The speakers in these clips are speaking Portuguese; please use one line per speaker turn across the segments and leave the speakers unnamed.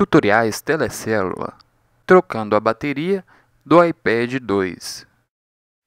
Tutoriais Telecélula Trocando a bateria do iPad 2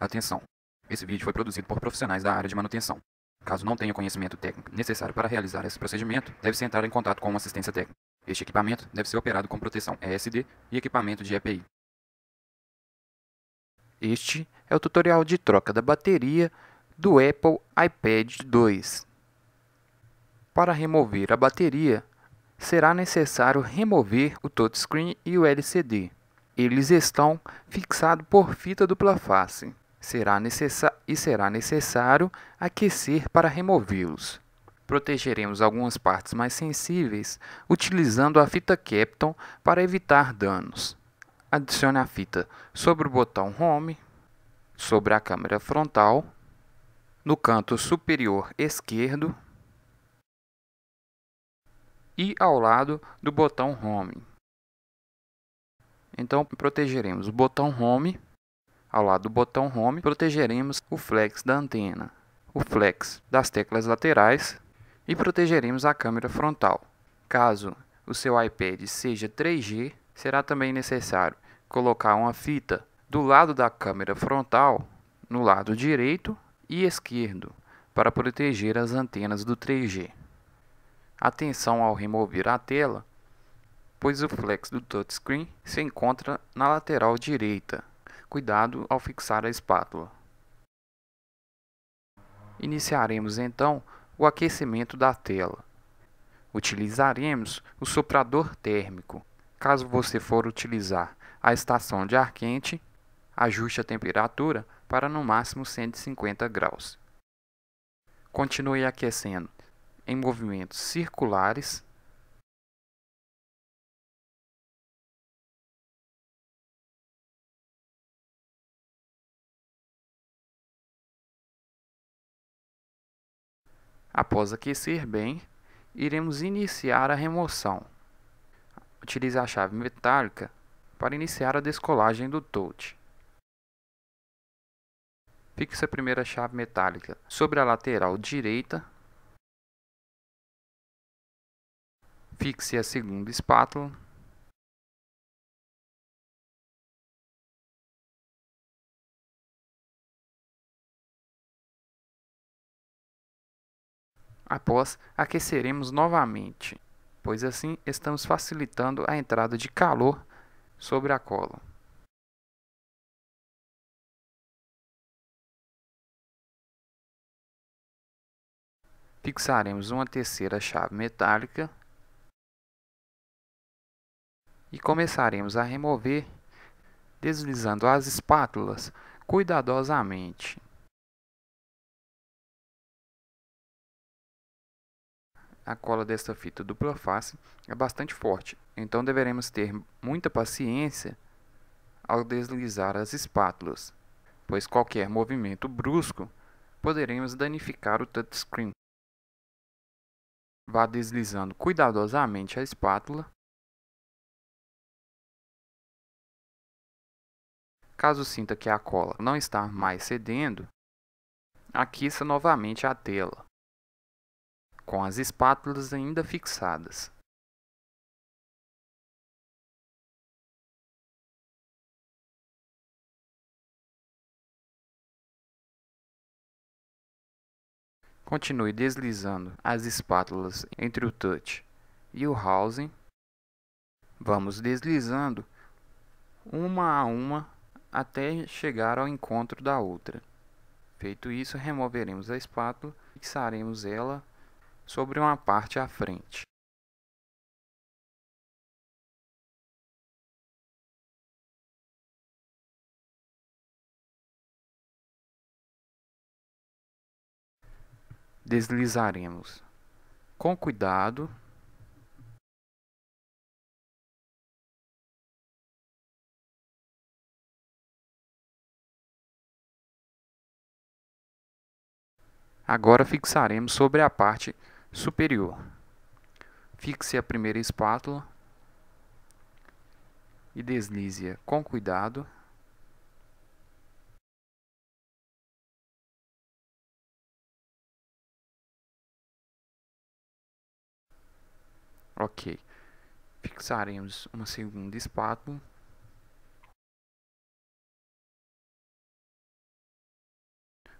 Atenção! Esse vídeo foi produzido por profissionais da área de manutenção. Caso não tenha conhecimento técnico necessário para realizar esse procedimento, deve-se entrar em contato com uma assistência técnica. Este equipamento deve ser operado com proteção ESD e equipamento de EPI. Este é o tutorial de troca da bateria do Apple iPad 2. Para remover a bateria, será necessário remover o touchscreen e o LCD. Eles estão fixados por fita dupla face será e será necessário aquecer para removê-los. Protegeremos algumas partes mais sensíveis utilizando a fita Capton para evitar danos. Adicione a fita sobre o botão Home, sobre a câmera frontal, no canto superior esquerdo e ao lado do botão Home. Então, protegeremos o botão Home, ao lado do botão Home, protegeremos o flex da antena, o flex das teclas laterais e protegeremos a câmera frontal. Caso o seu iPad seja 3G, será também necessário colocar uma fita do lado da câmera frontal, no lado direito e esquerdo, para proteger as antenas do 3G. Atenção ao remover a tela, pois o flex do touchscreen se encontra na lateral direita. Cuidado ao fixar a espátula. Iniciaremos então o aquecimento da tela. Utilizaremos o soprador térmico. Caso você for utilizar a estação de ar quente, ajuste a temperatura para no máximo 150 graus. Continue
aquecendo em movimentos circulares Após aquecer bem, iremos iniciar a remoção.
Utilize a chave metálica para iniciar a descolagem do touch. Fixe a primeira chave metálica sobre a lateral direita
Fixe a segunda espátula. Após, aqueceremos novamente, pois assim estamos
facilitando
a entrada de calor sobre a cola. Fixaremos uma terceira chave metálica
e começaremos a remover, deslizando as espátulas
cuidadosamente. A cola desta fita dupla face é bastante forte,
então deveremos ter muita paciência ao deslizar as espátulas, pois qualquer movimento brusco poderemos danificar o touchscreen.
Vá deslizando cuidadosamente a espátula Caso sinta que
a cola não está mais cedendo, aqueça novamente a tela,
com as espátulas ainda fixadas. Continue deslizando as espátulas entre o touch e o housing.
Vamos deslizando uma a uma até chegar ao encontro da outra. Feito isso, removeremos a espátula e fixaremos
ela sobre uma parte à frente. Deslizaremos com cuidado Agora fixaremos
sobre a parte superior. Fixe a primeira espátula
e deslize-a com cuidado. Ok. Fixaremos uma segunda espátula.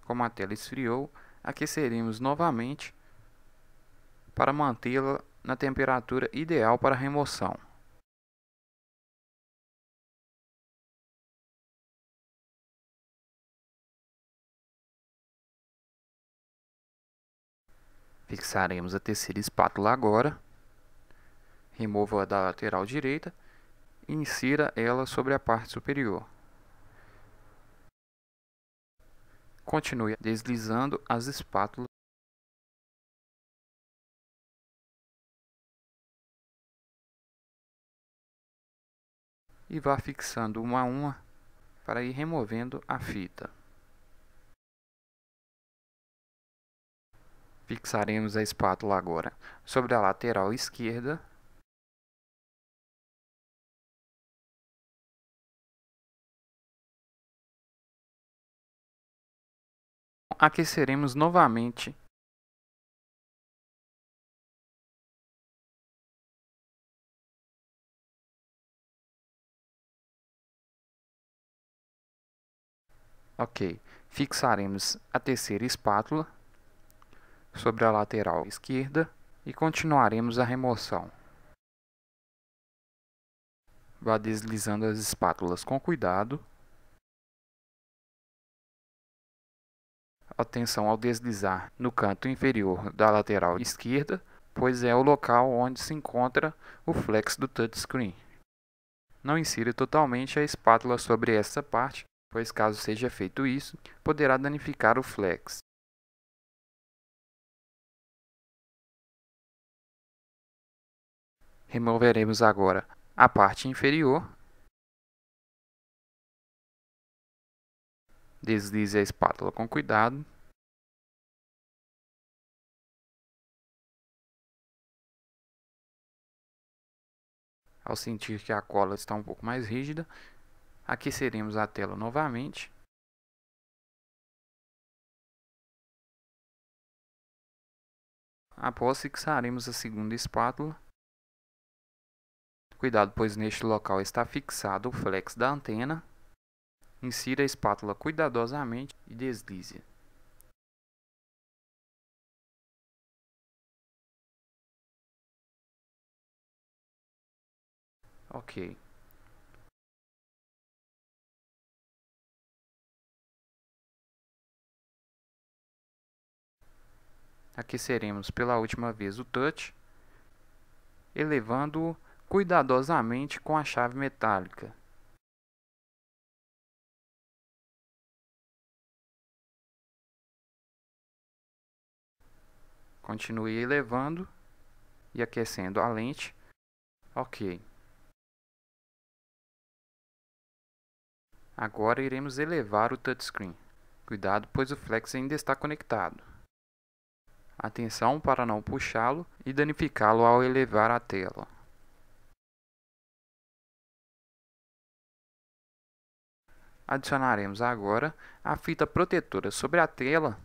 Como a tela esfriou, aqueceremos novamente
para mantê-la na temperatura ideal para remoção. Fixaremos a terceira espátula agora. Remova da lateral
direita e insira ela sobre a parte superior.
Continue deslizando as espátulas e vá fixando uma a uma para ir removendo
a fita.
Fixaremos a espátula agora sobre a lateral esquerda aqueceremos novamente. Ok, fixaremos a terceira espátula
sobre a lateral esquerda e continuaremos a remoção. Vá deslizando as espátulas com cuidado atenção ao deslizar no canto inferior da lateral esquerda, pois é o local onde se encontra o flex do touchscreen. Não insira totalmente a espátula sobre essa parte, pois caso
seja feito isso, poderá danificar o flex. Removeremos agora a parte inferior Deslize a espátula com cuidado. Ao sentir que a cola está um pouco mais rígida, aqueceremos a tela novamente. Após fixaremos a segunda espátula.
Cuidado, pois neste local está fixado o flex da antena. Insira a espátula
cuidadosamente e deslize. Ok.
Aqueceremos pela última vez o touch, elevando-o
cuidadosamente com a chave metálica. Continue elevando e aquecendo a lente. Ok.
Agora iremos elevar o touchscreen. Cuidado, pois o flex ainda está conectado. Atenção para não puxá-lo e danificá-lo ao elevar a tela. Adicionaremos agora a fita protetora sobre a tela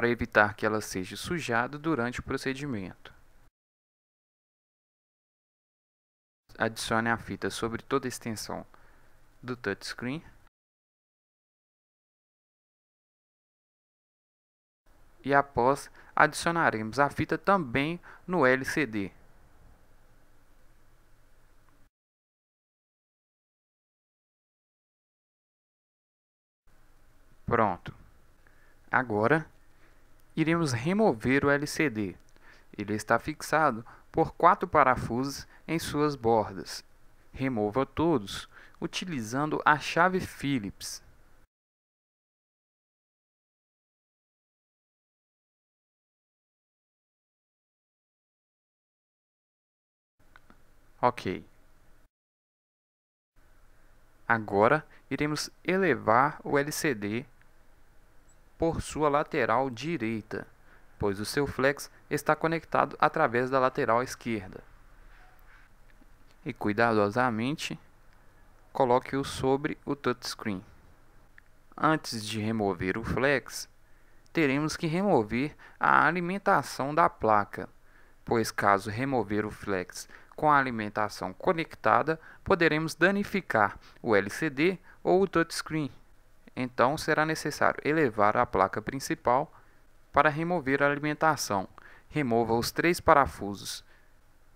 para evitar que ela seja sujada durante o procedimento.
Adicione a fita sobre toda a extensão do touchscreen e após adicionaremos a fita também no LCD. Pronto. Agora iremos remover
o LCD. Ele está fixado por quatro parafusos em suas
bordas. Remova todos utilizando a chave Phillips. Ok. Agora iremos elevar
o LCD por sua lateral direita, pois o seu flex está conectado através da lateral esquerda. E cuidadosamente coloque-o sobre o touchscreen. Antes de remover o flex, teremos que remover a alimentação da placa, pois caso remover o flex com a alimentação conectada, poderemos danificar o LCD ou o touchscreen então será necessário elevar a placa principal para remover a alimentação.
Remova os três parafusos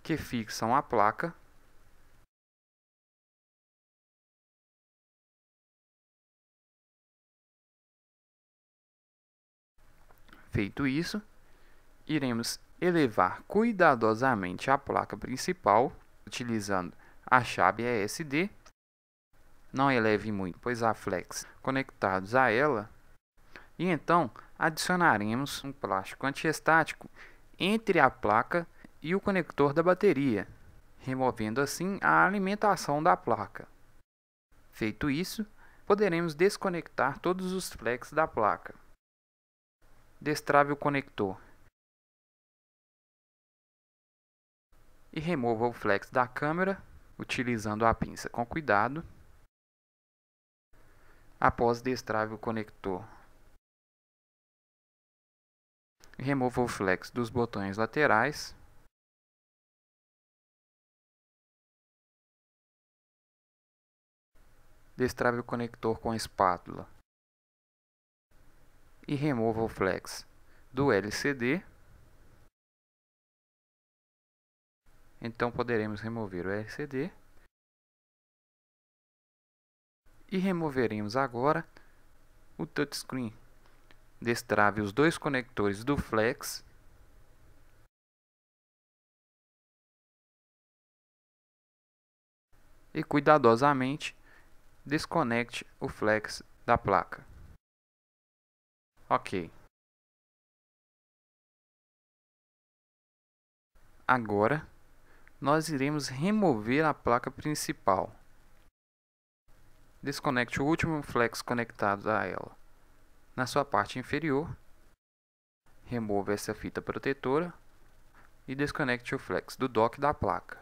que fixam a placa Feito isso,
iremos elevar cuidadosamente a placa principal utilizando a chave ESD não eleve é muito, pois há flex conectados a ela. E então adicionaremos um plástico antiestático entre a placa e o conector da bateria, removendo assim a alimentação da placa. Feito isso, poderemos desconectar todos os flex da placa. Destrave o conector e remova o flex da câmera utilizando a pinça com cuidado. Após
destrave o conector. Remova o flex dos botões laterais. Destrave o conector com a espátula.
E remova o flex do LCD. Então poderemos remover o LCD. e removeremos agora o touchscreen. Destrave os dois conectores do Flex e cuidadosamente desconecte o flex da
placa. Ok. Agora, nós iremos remover
a placa principal desconecte o último flex conectado a ela. Na sua parte inferior, remova essa fita protetora e desconecte o flex do dock da placa.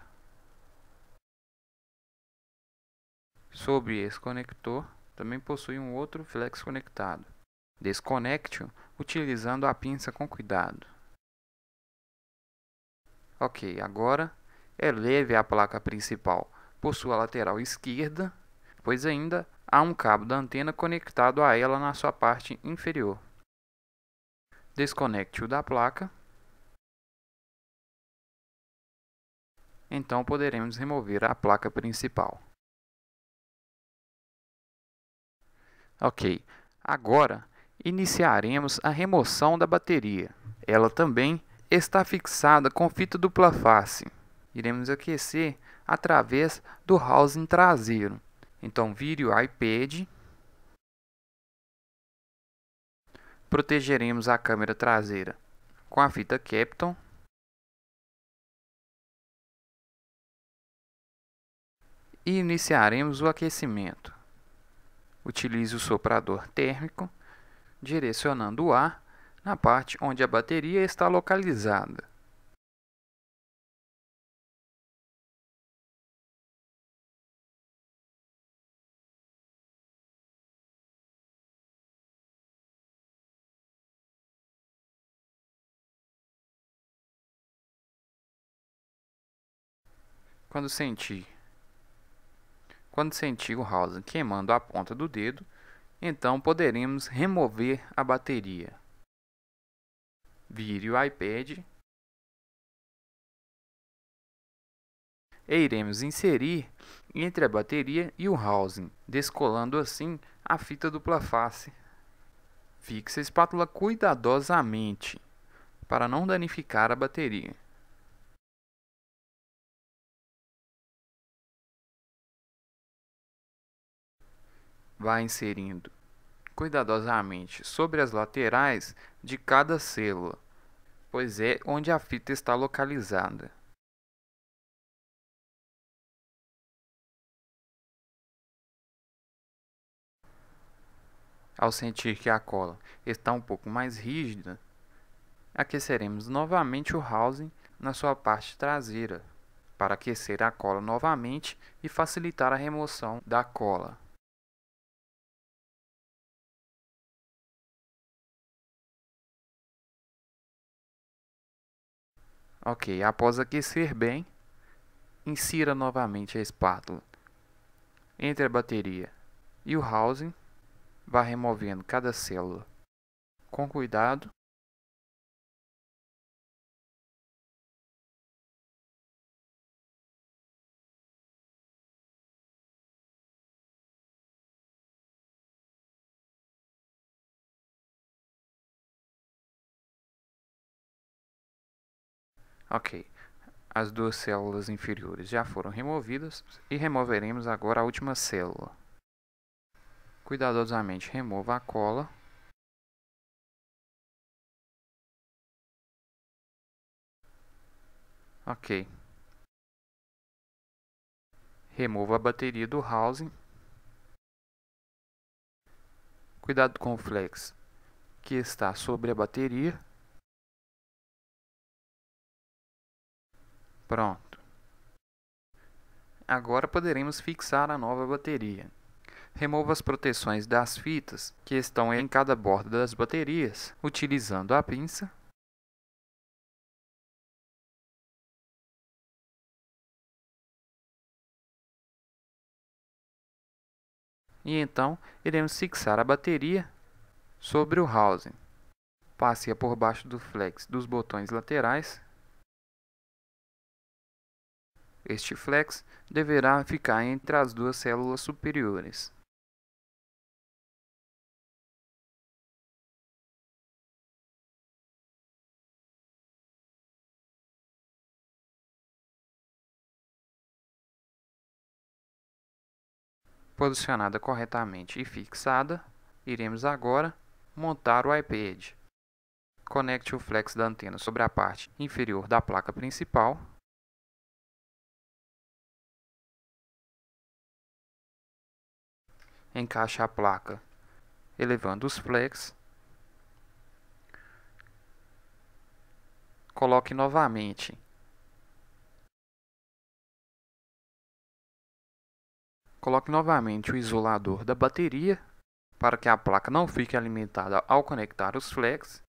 Sobre esse conector, também possui um outro flex conectado. Desconecte-o utilizando a pinça com cuidado. Ok, agora eleve é a placa principal por sua lateral esquerda pois ainda há um cabo da antena conectado a ela na sua parte inferior. Desconecte-o da placa.
Então poderemos remover a placa principal.
Ok, agora iniciaremos a remoção da bateria. Ela também está fixada com fita dupla face. Iremos aquecer através do housing traseiro. Então, vire o iPad.
Protegeremos a câmera traseira com a fita Capton. E iniciaremos o aquecimento. Utilize o soprador
térmico, direcionando o ar na parte onde a bateria está
localizada. Quando senti
quando senti o housing queimando a ponta do dedo, então poderemos remover a bateria. Vire o iPad e iremos inserir entre a bateria e o housing, descolando assim a fita dupla face. Fixe a espátula cuidadosamente para não
danificar a bateria. vai inserindo
cuidadosamente sobre as laterais de cada célula,
pois é onde a fita está localizada.
Ao sentir que a cola está um pouco mais rígida, aqueceremos novamente o housing na sua parte traseira, para aquecer a cola novamente
e facilitar a remoção da cola. Ok, após aquecer bem, insira novamente
a espátula entre a bateria e o housing, vá
removendo cada célula. Com cuidado, Ok, as duas células inferiores já foram removidas
e removeremos agora a última célula. Cuidadosamente
remova a cola. Ok.
Remova a bateria do housing. Cuidado com o flex que está sobre a bateria. Pronto. Agora poderemos fixar a nova bateria. Remova as proteções das fitas
que estão em cada borda das baterias, utilizando a pinça. E então, iremos fixar a
bateria sobre o housing. Passe-a por baixo do flex dos botões laterais este flex
deverá ficar entre as duas células superiores. Posicionada corretamente e fixada,
iremos agora montar o iPad. Conecte o flex da antena sobre
a parte inferior da placa principal encaixa a placa
elevando os flex. Coloque novamente. Coloque novamente o isolador da bateria para que a placa não fique alimentada ao conectar os flex.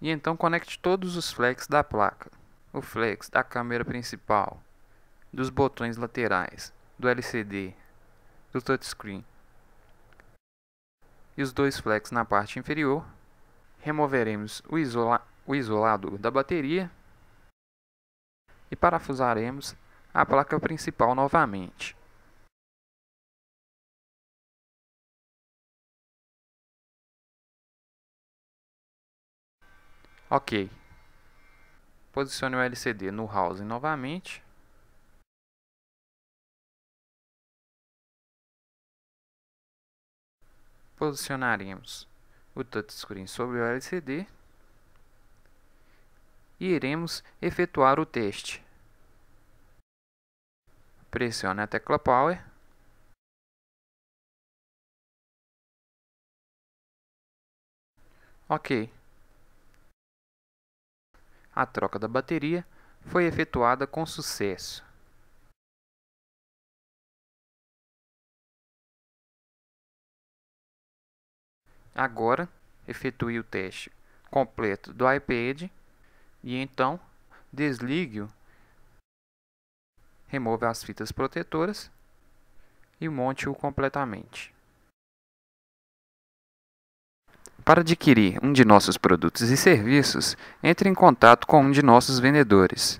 E então conecte todos os flex da placa. O flex da câmera principal, dos botões laterais, do LCD, do touchscreen e os dois flex na parte inferior. Removeremos o, isola o isolador da bateria e parafusaremos
a placa principal novamente.
Ok. Posicione o LCD no housing novamente.
Posicionaremos o touchscreen sobre o LCD
e iremos efetuar o teste.
Pressione a tecla Power Ok. A troca da bateria foi efetuada com sucesso. Agora, efetue o teste completo
do iPad e então desligue-o. Remova as fitas protetoras e monte-o completamente. Para adquirir um de nossos produtos e
serviços, entre em contato com um de nossos vendedores.